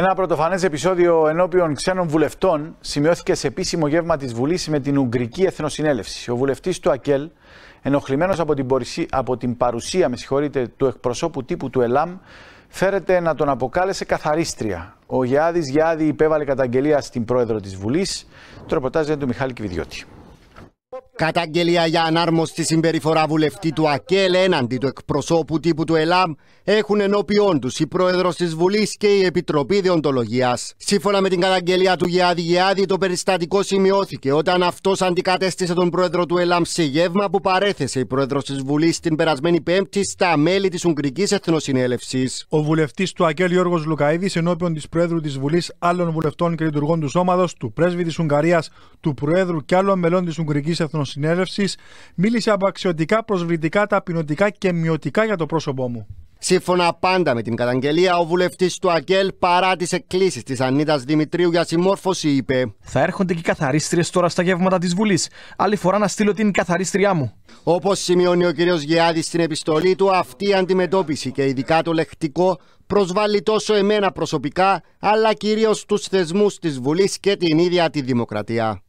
Ένα πρωτοφανές επεισόδιο ενώπιον ξένων βουλευτών σημειώθηκε σε επίσημο γεύμα της Βουλής με την Ουγγρική Εθνοσυνέλευση. Ο βουλευτής του ΑΚΕΛ, ενοχλημένος από την, από την παρουσία με του εκπροσώπου τύπου του ΕΛΑΜ, φέρεται να τον αποκάλεσε καθαρίστρια. Ο Γιάδη Γιάδη υπέβαλε καταγγελία στην πρόεδρο της Βουλής. Το του Μιχάλη Κιβιδιώτη. Καταγγελία για ανάρμοστη συμπεριφορά βουλευτή του ΑΚΕΛ έναντι του εκπροσώπου τύπου του ΕΛΑΜ έχουν ενώπιόν τους η πρόεδρος της Βουλής και η Επιτροπή Διοντολογίας. Σύμφωνα με την καταγγελία του Γεάδη Γεάδη, το περιστατικό σημειώθηκε όταν αυτός αντικατέστησε τον πρόεδρο του ΕΛΑΜ σε γεύμα που παρέθεσε η πρόεδρος της Βουλής την περασμένη Πέμπτη στα μέλη της Ουγγρικής Εθνοσυνέλευσης. Ο βουλευτής του ΑΚΕΛ Γιώργος Λουκαίδης ενώπιον της πρόεδρου της Βουλής, άλλων βουλευτών και λειτουργών του σώματος, του πρέσβη της Ουγγαρίας, του προέδρου και άλλων μελών της Ουγγρικής Εθνοσυνέλευσης συνέλευσης, μίλησε απαξιωτικά, προσβλητικά, ταπεινωτικά και μειωτικά για το πρόσωπό μου. Σύμφωνα πάντα με την καταγγελία, ο βουλευτής του ΑΚΕΛ παρά τις εκκλήσεις της Ανίτα Δημητρίου για συμμόρφωση είπε: Θα έρχονται και οι καθαρίστριες τώρα στα γεύματα της Βουλής. Άλλη φορά να στείλω την καθαρίστριά μου. Όπως σημειώνει ο κ. Γεάδης στην επιστολή του, αυτή η αντιμετώπιση και ειδικά το λεκτικό προσβάλλει τόσο εμένα προσωπικά, αλλά κυρίως τους θεσμούς της Βουλής και την ίδια τη Δημοκρατία.